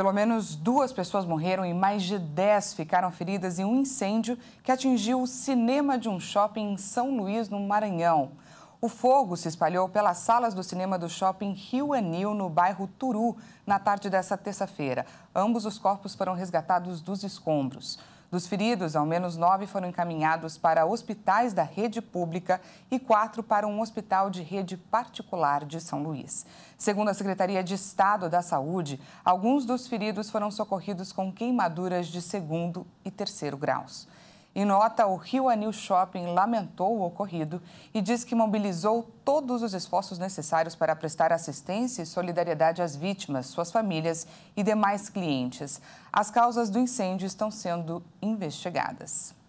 Pelo menos duas pessoas morreram e mais de dez ficaram feridas em um incêndio que atingiu o cinema de um shopping em São Luís, no Maranhão. O fogo se espalhou pelas salas do cinema do shopping Rio Anil, no bairro Turu, na tarde dessa terça-feira. Ambos os corpos foram resgatados dos escombros. Dos feridos, ao menos nove foram encaminhados para hospitais da rede pública e quatro para um hospital de rede particular de São Luís. Segundo a Secretaria de Estado da Saúde, alguns dos feridos foram socorridos com queimaduras de segundo e terceiro graus. Em nota, o Rio Anil Shopping lamentou o ocorrido e diz que mobilizou todos os esforços necessários para prestar assistência e solidariedade às vítimas, suas famílias e demais clientes. As causas do incêndio estão sendo investigadas.